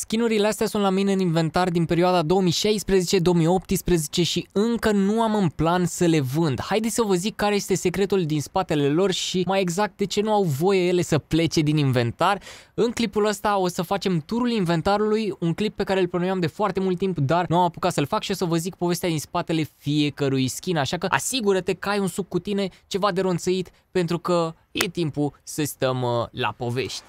Skinurile astea sunt la mine în inventar din perioada 2016, 2018 și încă nu am în plan să le vând. Haideți să vă zic care este secretul din spatele lor și mai exact de ce nu au voie ele să plece din inventar. În clipul ăsta o să facem turul inventarului, un clip pe care îl plănuiam de foarte mult timp, dar nu am apucat să-l fac și o să vă zic povestea din spatele fiecărui skin, așa că asigură-te că ai un suc cu tine, ceva de ronțăit, pentru că e timpul să stăm uh, la povești.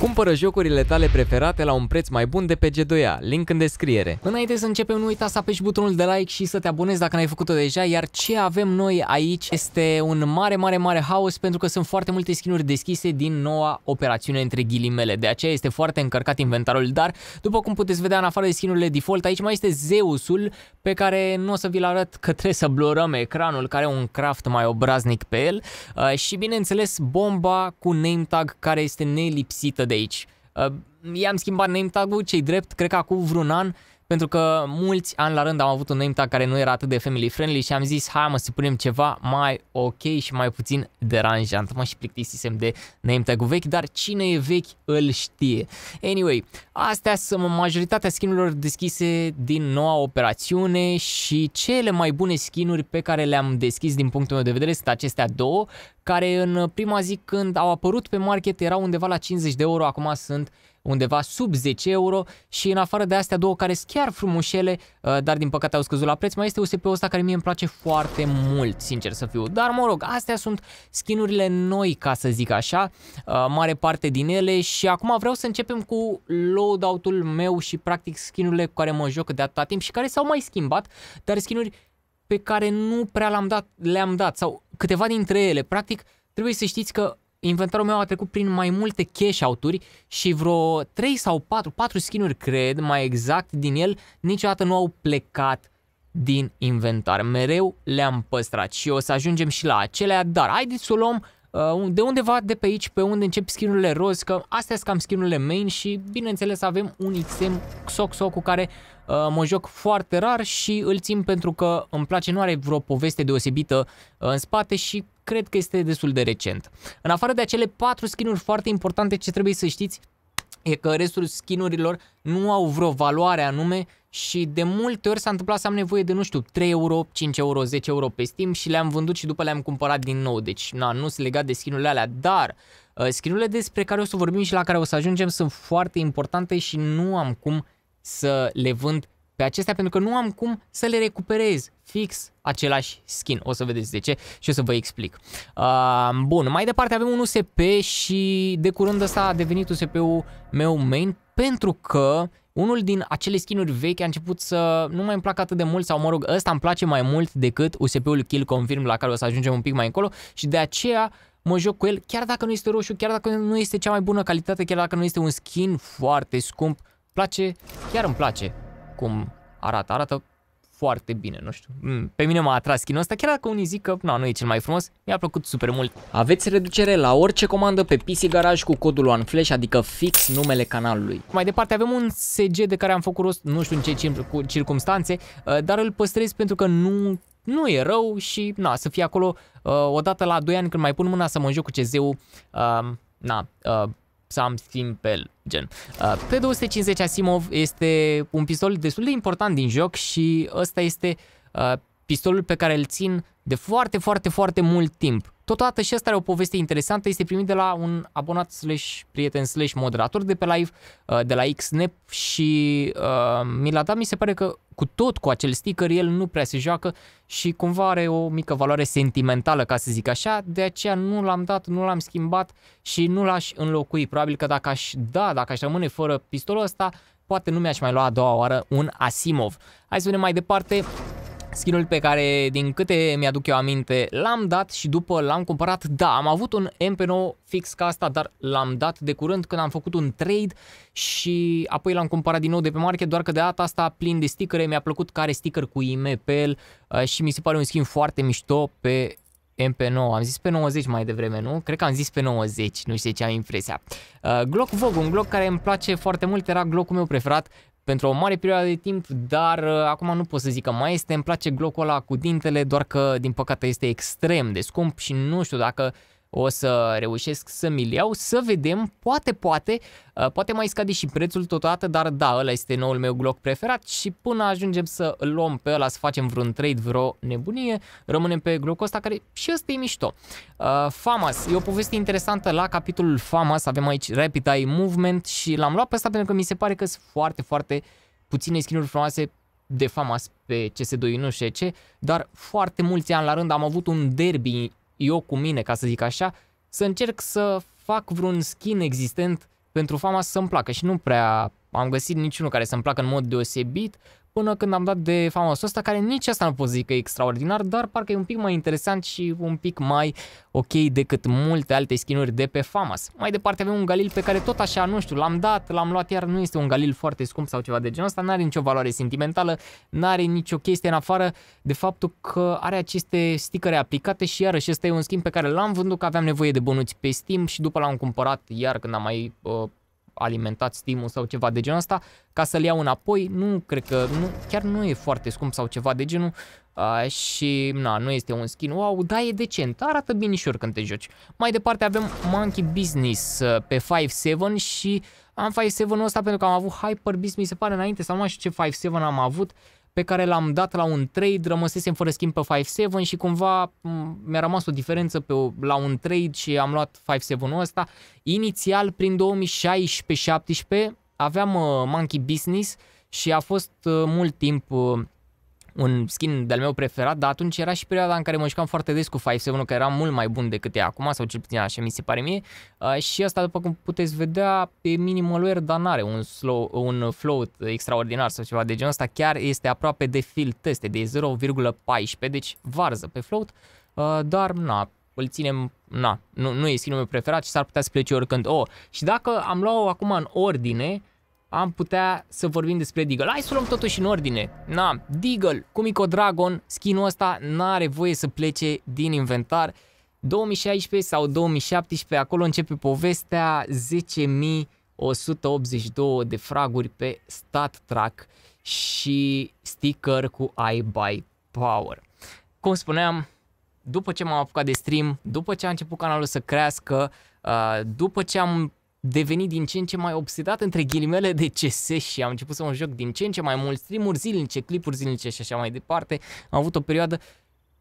Cumpără jocurile tale preferate la un preț mai bun de pe G2A, link în descriere. Înainte să începem, nu uita să apeși butonul de like și să te abonezi dacă n-ai făcut-o deja, iar ce avem noi aici este un mare, mare, mare haos pentru că sunt foarte multe skinuri deschise din noua operațiune între ghilimele, de aceea este foarte încărcat inventarul, dar după cum puteți vedea în afară de skinurile default, aici mai este Zeusul pe care nu o să vi-l arăt că trebuie să blurăm ecranul, care are un craft mai obraznic pe el uh, și bineînțeles bomba cu name tag care este nelipsită de aici. Uh, i-am schimbat name tag-ul, cei drept, cred că acum vreun an pentru că mulți ani la rând am avut un name tag care nu era atât de family friendly și am zis hai mă să punem ceva mai ok și mai puțin deranjant. Mă și plictisisem de name tag vechi, dar cine e vechi îl știe. Anyway, astea sunt majoritatea skin deschise din noua operațiune și cele mai bune skin pe care le-am deschis din punctul meu de vedere sunt acestea două, care în prima zi când au apărut pe market erau undeva la 50 de euro, acum sunt uh, undeva sub 10 euro și în afară de astea două care sunt chiar frumușele, uh, dar din păcate au scăzut la preț, mai este USP-ul ăsta care mie îmi place foarte mult, sincer să fiu. Dar mă rog, astea sunt skinurile noi, ca să zic așa, uh, mare parte din ele și acum vreau să începem cu loadout-ul meu și practic skinurile cu care mă joc de atâta timp și care s-au mai schimbat, dar skinuri pe care nu prea le-am dat, le-am dat sau câteva dintre ele. Practic, trebuie să știți că inventarul meu a trecut prin mai multe cash out și vreo 3 sau 4, 4 skinuri cred, mai exact, din el, niciodată nu au plecat din inventar. Mereu le-am păstrat și o să ajungem și la acelea, dar haideți să o luăm uh, de undeva de pe aici, pe unde încep skinurile roz, că astea sunt cam skinurile main și bineînțeles avem un XM Xoxo cu care uh, mă joc foarte rar și îl țin pentru că îmi place, nu are vreo poveste deosebită uh, în spate și cred că este destul de recent. În afară de acele patru skinuri foarte importante, ce trebuie să știți e că restul skinurilor nu au vreo valoare anume și de multe ori s-a întâmplat să am nevoie de, nu știu, 3 euro, 5 euro, 10 euro pe Steam și le-am vândut și după le-am cumpărat din nou. Deci, na, nu sunt legat de skinurile alea, dar uh, skinurile despre care o să vorbim și la care o să ajungem sunt foarte importante și nu am cum să le vând pe acestea pentru că nu am cum să le recuperez fix același skin. O să vedeți de ce și o să vă explic. Uh, bun, mai departe avem un USP și de curând ăsta a devenit USP-ul meu main pentru că unul din acele skinuri vechi a început să nu mai îmi placă atât de mult sau mă rog, ăsta îmi place mai mult decât USP-ul Kill Confirm la care o să ajungem un pic mai încolo și de aceea mă joc cu el chiar dacă nu este roșu, chiar dacă nu este cea mai bună calitate, chiar dacă nu este un skin foarte scump, place, chiar îmi place cum arată. Arată foarte bine, nu știu. Mm, pe mine m-a atras chinul ăsta, chiar dacă unii zic că na, nu e cel mai frumos, mi-a plăcut super mult. Aveți reducere la orice comandă pe PC Garage cu codul OneFlash, adică fix numele canalului. Mai departe avem un SG de care am făcut rost, nu știu în ce circunstanțe, uh, dar îl păstrez pentru că nu nu e rău și na, să fie acolo uh, odată la 2 ani când mai pun mâna să mă joc cu CZ-ul, uh, na, uh, something pel, gen. Uh, P250 Asimov este un pistol destul de important din joc și ăsta este uh, pistolul pe care îl țin de foarte, foarte, foarte mult timp. Totodată și asta are o poveste interesantă, este primit de la un abonat slash prieten slash moderator de pe live, uh, de la Xnep și uh, mi l-a dat, mi se pare că cu tot cu acel sticker el nu prea se joacă și cumva are o mică valoare sentimentală, ca să zic așa, de aceea nu l-am dat, nu l-am schimbat și nu l-aș înlocui. Probabil că dacă aș da, dacă aș rămâne fără pistolul ăsta, poate nu mi-aș mai lua a doua oară un Asimov. Hai să vedem mai departe. Skinul pe care, din câte mi-aduc eu aminte, l-am dat și după l-am cumpărat. Da, am avut un MP9 fix ca asta, dar l-am dat de curând când am făcut un trade și apoi l-am cumpărat din nou de pe market, doar că de data asta plin de stickere, mi-a plăcut care sticker cu IMPL uh, și mi se pare un skin foarte mișto pe MP9, am zis pe 90 mai devreme, nu? Cred că am zis pe 90, nu știu ce am impresia. Uh, Glock Vogue, un Glock care îmi place foarte mult, era Glockul meu preferat pentru o mare perioadă de timp, dar uh, acum nu pot să zic că mai este, îmi place glocul ăla cu dintele, doar că din păcate este extrem de scump și nu știu dacă o să reușesc să-mi iau, să vedem, poate, poate, uh, poate mai scade și prețul totodată, dar da, ăla este noul meu Glock preferat și până ajungem să luăm pe ăla, să facem vreun trade, vreo nebunie, rămânem pe Glock ăsta care și ăsta e mișto. Uh, FAMAS, e o poveste interesantă la capitolul FAMAS, avem aici Rapid Eye Movement și l-am luat pe ăsta pentru că mi se pare că sunt foarte, foarte puține skin frumoase de FAMAS pe CS2, nu știu ce, dar foarte mulți ani la rând am avut un derby eu cu mine, ca să zic așa, să încerc să fac vreun skin existent pentru fama să-mi placă și nu prea am găsit niciunul care să-mi placă în mod deosebit până când am dat de fama ăsta, care nici asta nu pot zic că e extraordinar, dar parcă e un pic mai interesant și un pic mai ok decât multe alte skinuri de pe Famas. Mai departe avem un Galil pe care tot așa, nu știu, l-am dat, l-am luat, iar nu este un Galil foarte scump sau ceva de genul ăsta, n-are nicio valoare sentimentală, n-are nicio chestie în afară de faptul că are aceste sticăre aplicate și iarăși ăsta e un schimb pe care l-am vândut că aveam nevoie de bănuți pe Steam și după l-am cumpărat iar când am mai uh, alimentat steam sau ceva de genul ăsta, ca să-l iau înapoi, nu cred că, nu, chiar nu e foarte scump sau ceva de genul uh, și na, nu este un skin wow, da e decent, arată binișor când te joci. Mai departe avem Monkey Business uh, pe 5.7 și am 5.7-ul ăsta pentru că am avut Hyper Beast, mi se pare înainte, sau nu știu ce 5.7 am avut, uh, pe care l-am dat la un trade, rămăsesem fără schimb pe 5-7 și cumva mi-a rămas o diferență pe, o, la un trade și am luat 5-7-ul ăsta. Inițial, prin 2016-17, aveam uh, Monkey Business și a fost uh, mult timp uh, un skin de-al meu preferat, dar atunci era și perioada în care mă jucam foarte des cu 5 7 că era mult mai bun decât e acum, sau cel puțin așa mi se pare mie. Uh, și asta, după cum puteți vedea, pe minimal wear, dar n-are un, slow, un float extraordinar sau ceva de genul ăsta, chiar este aproape de field teste, de 0,14, deci varză pe float, uh, dar na, îl ținem, na, nu, nu e skinul meu preferat și s-ar putea să plece oricând. Oh, și dacă am luat-o acum în ordine, am putea să vorbim despre Deagle. Hai să luăm totuși în ordine. Na, Deagle, cu dragon skinul ăsta n-are voie să plece din inventar. 2016 sau 2017, acolo începe povestea 10.182 de fraguri pe stat track și sticker cu I buy power. Cum spuneam, după ce m-am apucat de stream, după ce a început canalul să crească, uh, după ce am devenit din ce în ce mai obsedat între ghilimele de CS și am început să mă joc din ce în ce mai mult streamuri zilnice, clipuri zilnice și așa mai departe. Am avut o perioadă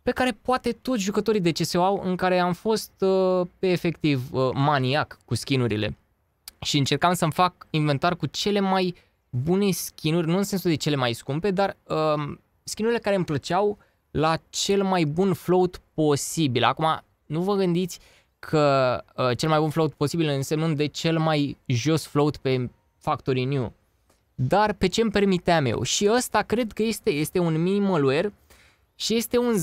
pe care poate toți jucătorii de CS au, în care am fost uh, pe efectiv uh, maniac cu skinurile. Și încercam să-mi fac inventar cu cele mai bune skinuri, nu în sensul de cele mai scumpe, dar uh, um, skinurile care îmi plăceau la cel mai bun float posibil. Acum, nu vă gândiți uh, că uh, cel mai bun float posibil însemnând de cel mai jos float pe factory new. Dar pe ce îmi permiteam eu? Și ăsta cred că este, este un minimalware și este un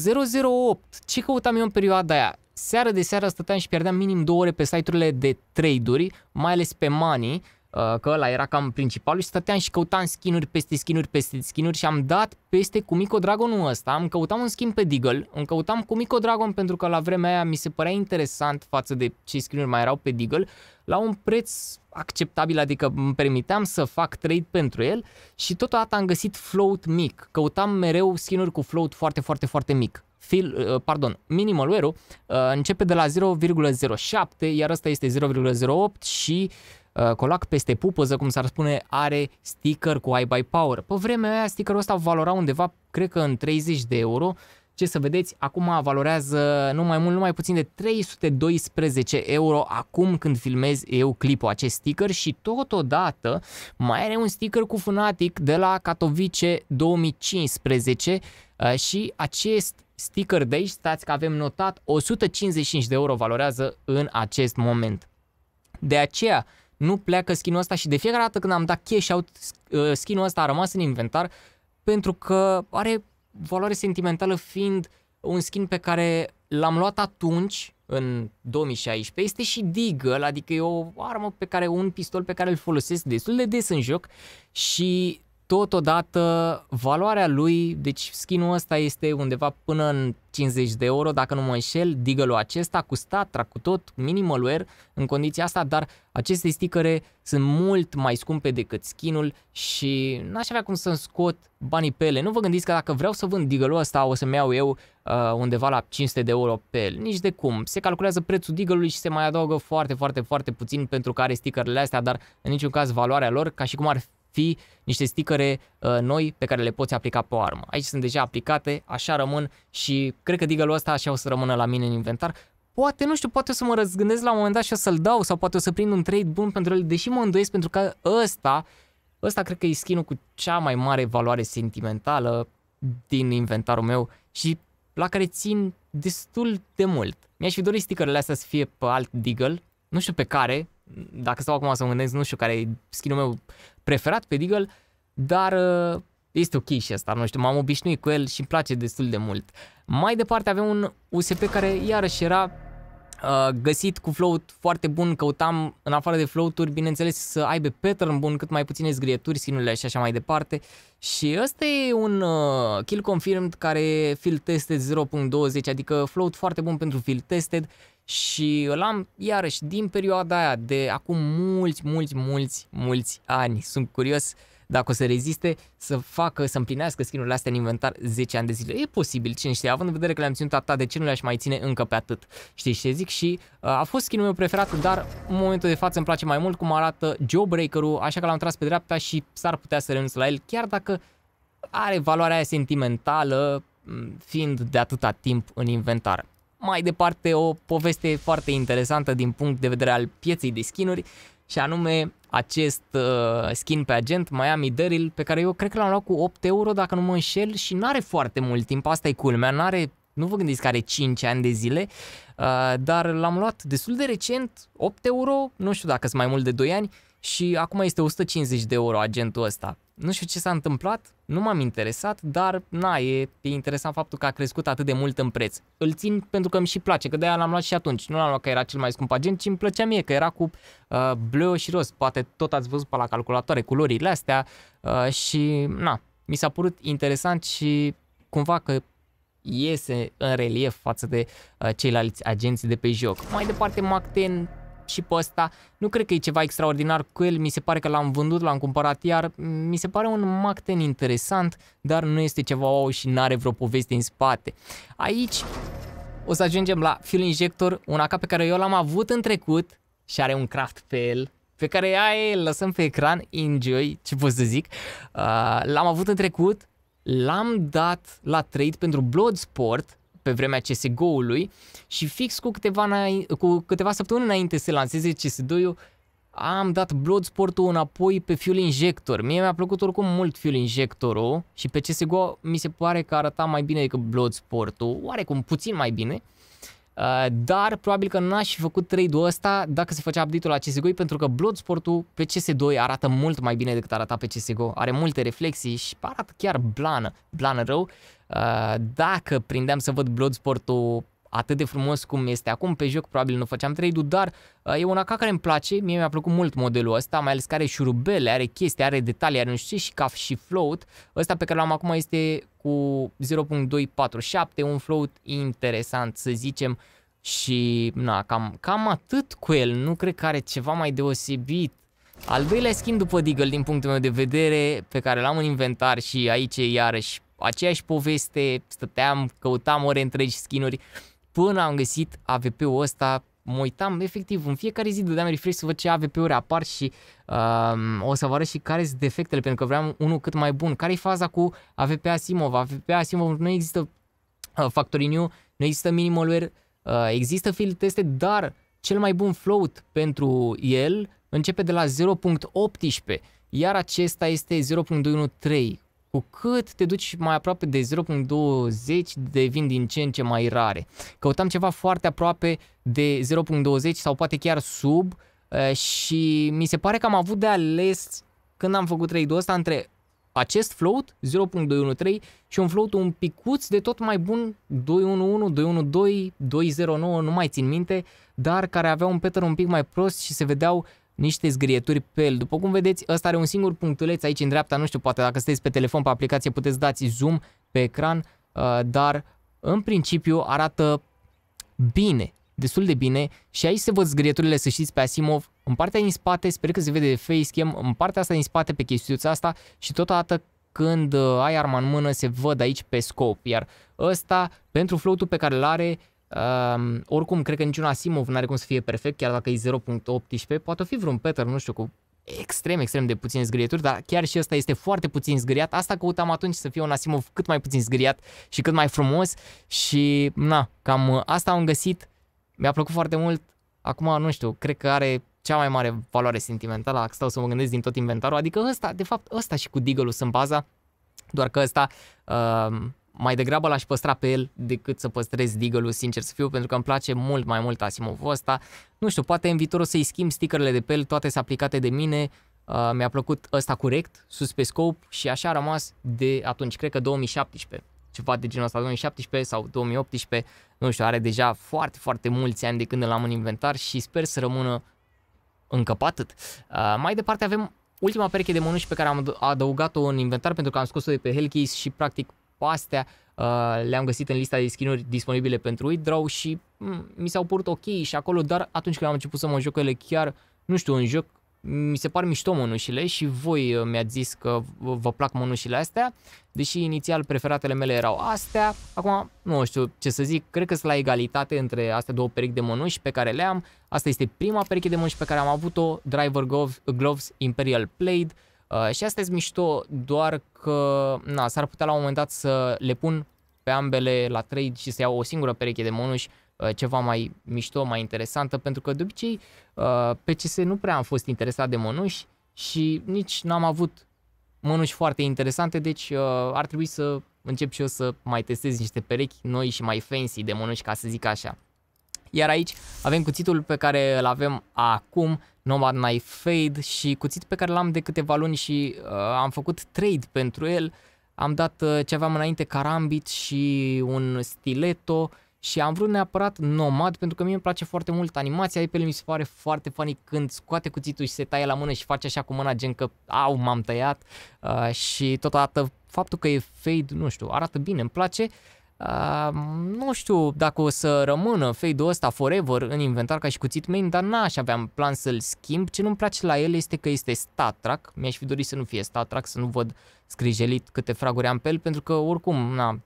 008. Ce căutam eu în perioada aia? Seară de seară stăteam și pierdeam minim două ore pe site-urile de trade-uri, mai ales pe money, Uh, că ăla era cam principalul și stăteam și căutam skinuri peste skinuri peste skinuri și am dat peste cu Mico Dragonul ăsta, am căutam un skin pe Deagle, îmi căutam cu Mico Dragon pentru că la vremea aia mi se părea interesant față de ce skinuri mai erau pe Deagle, la un preț acceptabil, adică îmi permiteam să fac trade pentru el și totodată am găsit float mic, căutam mereu skinuri cu float foarte, foarte, foarte mic. Fil, uh, pardon, minimal wear uh, începe de la 0,07, iar ăsta este 0,08 și uh, Uh, colac peste pupăză, cum s-ar spune, are sticker cu I buy power. Pe vremea aia stickerul ăsta valora undeva, cred că în 30 de euro, ce să vedeți, acum valorează nu mai mult, nu mai puțin de 312 euro acum când filmez eu clipul acest sticker și totodată mai are un sticker cu Fnatic de la Katowice 2015 uh, și acest sticker de aici, stați că avem notat, 155 de euro valorează în acest moment. De aceea, nu pleacă skinul ăsta și de fiecare dată când am dat cash out, uh, skinul ăsta a rămas în inventar pentru că are valoare sentimentală fiind un skin pe care l-am luat atunci, în 2016, este și Deagle, adică e o armă pe care, un pistol pe care îl folosesc destul de des în joc și totodată valoarea lui, deci skinul ăsta este undeva până în 50 de euro, dacă nu mă înșel, digălul acesta cu statra, cu tot, minimal wear în condiția asta, dar aceste sticăre sunt mult mai scumpe decât skinul și n-aș avea cum să-mi scot banii pe ele. Nu vă gândiți că dacă vreau să vând digălul ăsta o să-mi iau eu uh, undeva la 500 de euro pe el. Nici de cum. Se calculează prețul digălului și se mai adaugă foarte, foarte, foarte puțin pentru care stickerele astea, dar în niciun caz valoarea lor, ca și cum ar fi fi niște sticăre uh, noi pe care le poți aplica pe o armă. Aici sunt deja aplicate, așa rămân și cred că digalul ăsta așa o să rămână la mine în inventar. Poate, nu știu, poate o să mă răzgândesc la un moment dat și o să-l dau sau poate o să prind un trade bun pentru el, deși mă îndoiesc pentru că ăsta, ăsta cred că e skin cu cea mai mare valoare sentimentală din inventarul meu și la care țin destul de mult. Mi-aș fi dorit stickerele astea să fie pe alt Deagle, nu știu pe care, dacă stau acum să mă gândesc, nu știu care e skin meu preferat pe Deagle, dar uh, este ok și asta, nu știu, m-am obișnuit cu el și îmi place destul de mult. Mai departe avem un USP care iarăși era uh, găsit cu float foarte bun, căutam în afară de floaturi, bineînțeles să aibă pattern bun, cât mai puține zgrieturi, sinule și așa mai departe. Și ăsta e un uh, kill confirmed care field tested 0.20, adică float foarte bun pentru field tested și îl am iarăși din perioada aia de acum mulți, mulți, mulți, mulți ani. Sunt curios dacă o să reziste să facă, să împlinească skin astea în inventar 10 ani de zile. E posibil, cine știe, având în vedere că le-am ținut atât, de ce nu le-aș mai ține încă pe atât? Știi ce zic? Și uh, a fost skinul meu preferat, dar în momentul de față îmi place mai mult cum arată Jawbreaker-ul, așa că l-am tras pe dreapta și s-ar putea să renunț la el, chiar dacă are valoarea aia sentimentală, mm, fiind de atâta timp în inventar mai departe o poveste foarte interesantă din punct de vedere al pieței de skinuri și anume acest uh, skin pe agent Miami Daryl pe care eu cred că l-am luat cu 8 euro dacă nu mă înșel și n-are foarte mult timp, asta e culmea, n-are nu vă gândiți că are 5 ani de zile, uh, dar l-am luat destul de recent, 8 euro, nu știu dacă sunt mai mult de 2 ani și acum este 150 de euro agentul ăsta. Nu știu ce s-a întâmplat, nu m-am interesat, dar na, e, e interesant faptul că a crescut atât de mult în preț. Îl țin pentru că îmi și place, că de-aia l-am luat și atunci. Nu l-am luat că era cel mai scump agent, ci îmi plăcea mie, că era cu uh, bleu și roz. Poate tot ați văzut pe la calculatoare culorile astea uh, și na, mi s-a părut interesant și cumva că iese în relief față de uh, ceilalți agenți de pe joc. Mai departe, Mac 10 și pe ăsta. Nu cred că e ceva extraordinar cu el, mi se pare că l-am vândut, l-am cumpărat iar. Mi se pare un Mac Ten interesant, dar nu este ceva wow și n-are vreo poveste în spate. Aici o să ajungem la Fuel Injector, un AK pe care eu l-am avut în trecut și are un craft pe el pe care ai, îl lăsăm pe ecran, enjoy, ce pot să zic. Uh, l-am avut în trecut, l-am dat la trade pentru Bloodsport, pe vremea CSGO-ului și fix cu câteva, cu câteva săptămâni înainte să lanseze CS2-ul, am dat Bloodsport-ul înapoi pe Fuel Injector. Mie mi-a plăcut oricum mult Fuel Injector-ul și pe CSGO mi se pare că arăta mai bine decât Bloodsport-ul, oarecum puțin mai bine. Uh, dar probabil că n-aș fi făcut trade-ul ăsta dacă se făcea update-ul la CSGO pentru că Bloodsport-ul pe CS2 arată mult mai bine decât arata pe CSGO. Are multe reflexii și arată chiar blană, blană rău Uh, dacă prindeam să văd Bloodsport-ul atât de frumos cum este acum pe joc, probabil nu făceam trade dar uh, e un AK care îmi place, mie mi-a plăcut mult modelul ăsta, mai ales că are șurubele, are chestii, are detalii, are nu știu ce și ca și float. Ăsta pe care l-am acum este cu 0.247, un float interesant să zicem și na, cam, cam atât cu el, nu cred că are ceva mai deosebit. Al doilea skin după Deagle din punctul meu de vedere pe care l-am în inventar și aici e iarăși aceeași poveste, stăteam, căutam ore întregi skinuri, până am găsit AVP-ul ăsta, mă uitam efectiv în fiecare zi dădeam refresh să văd ce AVP-uri apar și um, o să vă arăt și care sunt defectele pentru că vreau unul cât mai bun. Care e faza cu AVP Asimov? AVP Asimov nu există uh, factory new, nu există minimal wear, uh, există field teste, dar cel mai bun float pentru el începe de la 0.18 iar acesta este 0.13 cu cât te duci mai aproape de 0.20, devin din ce în ce mai rare. Căutam ceva foarte aproape de 0.20 sau poate chiar sub și mi se pare că am avut de ales când am făcut trade-ul ăsta între acest float 0.213 și un float un picuț de tot mai bun 211, 212, 209, nu mai țin minte, dar care avea un pattern un pic mai prost și se vedeau uh, niște zgrieturi pe el. După cum vedeți, ăsta are un singur punctuleț aici în dreapta, nu știu, poate dacă sunteți pe telefon, pe aplicație, puteți dați zoom pe ecran, uh, dar în principiu arată bine, destul de bine și aici se văd zgrieturile, să știți, pe Asimov, în partea din spate, sper că se vede de facecam, în partea asta din spate pe chestiuța asta și totodată când uh, ai arma în mână se văd aici pe scop, iar ăsta pentru float pe care îl are Um, oricum, cred că niciun Asimov nu are cum să fie perfect, chiar dacă e 0.18, poate fi vreun pattern, nu știu, cu extrem, extrem de puțin zgârieturi, dar chiar și ăsta este foarte puțin zgâriat. Asta căutam atunci să fie un Asimov cât mai puțin zgâriat și cât mai frumos și, na, cam asta am găsit. Mi-a plăcut foarte mult. Acum, nu știu, cred că are cea mai mare valoare sentimentală, dacă stau să mă gândesc din tot inventarul, adică ăsta, de fapt, ăsta și cu Deagle-ul sunt baza, doar că ăsta uh, mai degrabă l-aș păstra pe el decât să păstrez Digălu, sincer să fiu, pentru că îmi place mult mai mult Asimovul ăsta. Nu știu, poate în viitor o să-i schimb stickerele de pe el, toate sunt aplicate de mine, Uh, mi-a plăcut ăsta corect, sus pe scope și așa a rămas de atunci, cred că 2017, ceva de genul ăsta, 2017 sau 2018, nu știu, are deja foarte, foarte mulți ani de când îl am în inventar și sper să rămână încă pe atât. Uh, mai departe avem ultima pereche de mănuși pe care am adăugat-o în inventar pentru că am scos-o de pe Hellcase și practic pe astea uh, le-am găsit în lista de skinuri disponibile pentru Withdraw și mm, mi s-au părut ok și acolo, dar atunci când am început să mă joc ele chiar, nu știu, un joc mi se par mișto mănușile și voi uh, mi-ați zis că vă plac mănușile astea, deși inițial preferatele mele erau astea, acum nu știu ce să zic, cred că sunt la egalitate între astea două perechi de mănuși pe care le am, asta este prima pereche de mănuși pe care am avut-o, Driver Gloves Imperial plate Uh, și asta e mișto, doar că na, s-ar putea la un moment dat să le pun pe ambele la trade și să iau o singură pereche de monuși, uh, ceva mai mișto, mai interesantă, pentru că de obicei uh, pe CS nu prea am fost interesat de monuși și nici n-am avut mănuși foarte interesante, deci uh, ar trebui să încep și eu să mai testez niște perechi noi și mai fancy de mănuși, ca să zic așa. Iar aici avem cuțitul pe care îl avem acum, Nomad Knife Fade și cuțit pe care l-am de câteva luni și uh, am făcut trade pentru el. Am dat uh, ce aveam înainte, carambit și un stiletto și am vrut neapărat Nomad pentru că mie îmi place foarte mult animația de pe el, mi se pare foarte funny când scoate cuțitul și se taie la mână și face așa cu mâna gen că au, m-am tăiat uh, și totodată faptul că e fade, nu știu, arată bine, îmi place. Uh, Uh, nu știu dacă o să rămână fade-ul ăsta forever în inventar ca și cuțit main, dar n-aș avea plan să-l schimb. Ce nu-mi place la el este că este stat track. Mi-aș fi dorit să nu fie stat track, să nu văd scrijelit câte fraguri am pe el, pentru că oricum, na,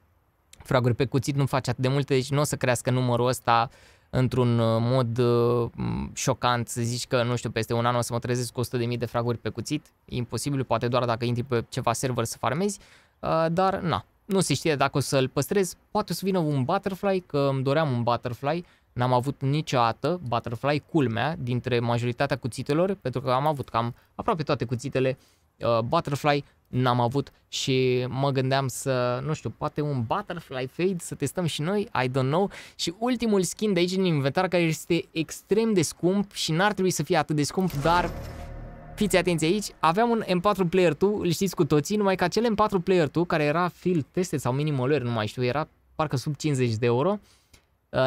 fraguri pe cuțit nu face atât de multe, deci nu o să crească numărul ăsta într-un uh, mod uh, șocant, să zici că, nu știu, peste un an o să mă trezesc cu 100.000 de fraguri pe cuțit, imposibil, poate doar dacă intri pe ceva server să farmezi, uh, dar na, nu se știe dacă o să-l păstrez, poate o să vină un butterfly, că îmi doream un butterfly, n-am avut niciodată butterfly, culmea, dintre majoritatea cuțitelor, pentru că am avut cam aproape toate cuțitele uh, butterfly, n-am avut și mă gândeam să, nu știu, poate un butterfly fade să testăm și noi, I don't know. Și ultimul skin de aici din inventar care este extrem de scump și n-ar trebui să fie atât de scump, dar Fiți atenți aici, aveam un M4 Player 2, îl știți cu toții, numai că acel M4 Player 2, care era field tested sau minimolor, nu mai știu, era parcă sub 50 de euro, uh,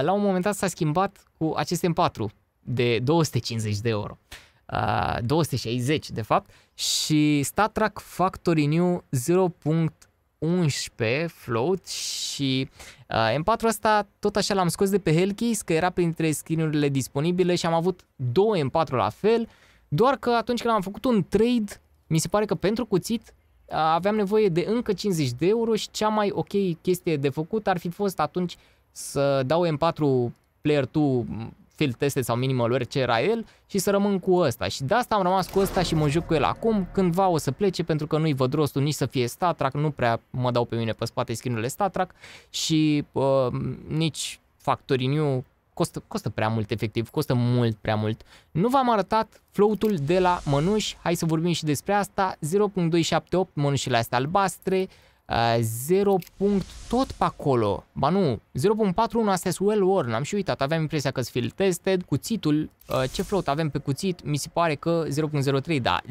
la un moment dat s-a schimbat cu acest M4 de 250 de euro. 260 uh, de fapt și Star Trek Factory New 0.11 float și uh, M4 asta tot așa l-am scos de pe Helkis, că era printre skinurile disponibile și am avut două M4 la fel uh, doar că atunci când am făcut un trade, mi se pare că pentru cuțit aveam nevoie de încă 50 de euro și cea mai ok chestie de făcut ar fi fost atunci să dau M4 Player 2 field teste sau minimal ce era el și să rămân cu ăsta. Și de asta am rămas cu ăsta și mă joc cu el acum. Cândva o să plece pentru că nu-i văd rostul nici să fie statrac, nu prea mă dau pe mine pe spate skin-urile și uh, nici factorii New costă, costă prea mult efectiv, costă mult prea mult. Nu v-am arătat floatul de la mănuși, hai să vorbim și despre asta, 0.278 mănușile astea albastre, 0. Uh, tot pe acolo, ba nu, 0.41 astea sunt well worn, am și uitat, aveam impresia că sunt tested, cuțitul, uh, ce float avem pe cuțit, mi se pare că 0.03, da,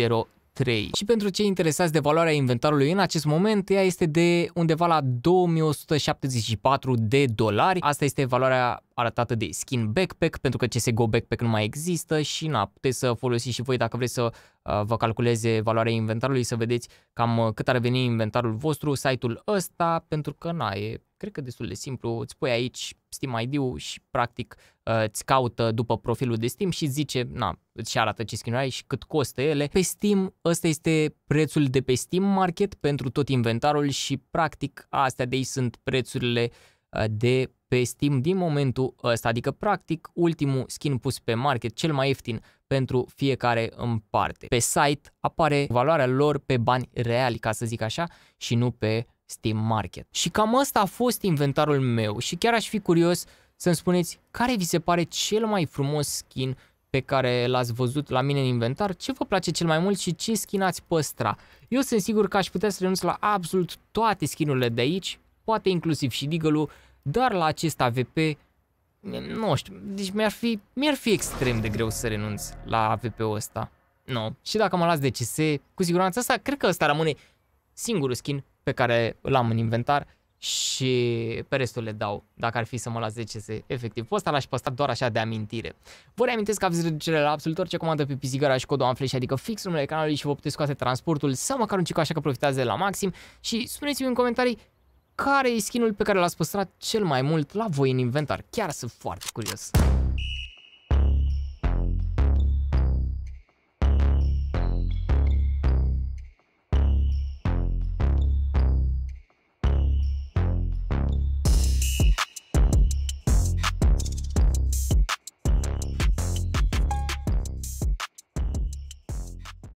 0.0 3. Și pentru cei interesați de valoarea inventarului în acest moment, ea este de undeva la 2174 de dolari. Asta este valoarea arătată de skin backpack, pentru că CSGO backpack nu mai există și na, puteți să folosiți și voi dacă vreți să uh, vă calculeze valoarea inventarului, să vedeți cam uh, cât ar veni inventarul vostru, site-ul ăsta, pentru că na, e cred că destul de simplu, îți pui aici Steam ID-ul și practic uh, îți caută după profilul de Steam și zice, na, îți arată ce skin ai și cât costă ele. Pe Steam, ăsta este prețul de pe Steam Market pentru tot inventarul și practic astea de aici sunt prețurile uh, de pe Steam din momentul ăsta, adică practic ultimul skin pus pe market, cel mai ieftin pentru fiecare în parte. Pe site apare valoarea lor pe bani reali, ca să zic așa, și nu pe Steam Market. Și cam asta a fost inventarul meu și chiar aș fi curios să-mi spuneți care vi se pare cel mai frumos skin pe care l-ați văzut la mine în inventar, ce vă place cel mai mult și ce skin ați păstra. Eu sunt sigur că aș putea să renunț la absolut toate skinurile de aici, poate inclusiv și Deagle-ul, dar la acest AVP, nu știu, deci mi-ar fi, mi-ar fi extrem de greu să renunț la AVP-ul ăsta. Nu, no. și dacă mă las de CS, cu siguranță asta, cred că ăsta rămâne singurul skin pe care îl am în inventar și pe restul le dau, dacă ar fi să mă las de se efectiv. Pe ăsta l-aș păstra doar așa de amintire. Vă reamintesc că aveți reducere la absolut orice comandă pe Pizigara și codul Amflash, adică fix numele canalului și vă puteți scoate transportul sau măcar un cico așa că profitați de la maxim și spuneți-mi în comentarii care e skinul pe care l-ați păstrat cel mai mult la voi în inventar. Chiar sunt foarte curios.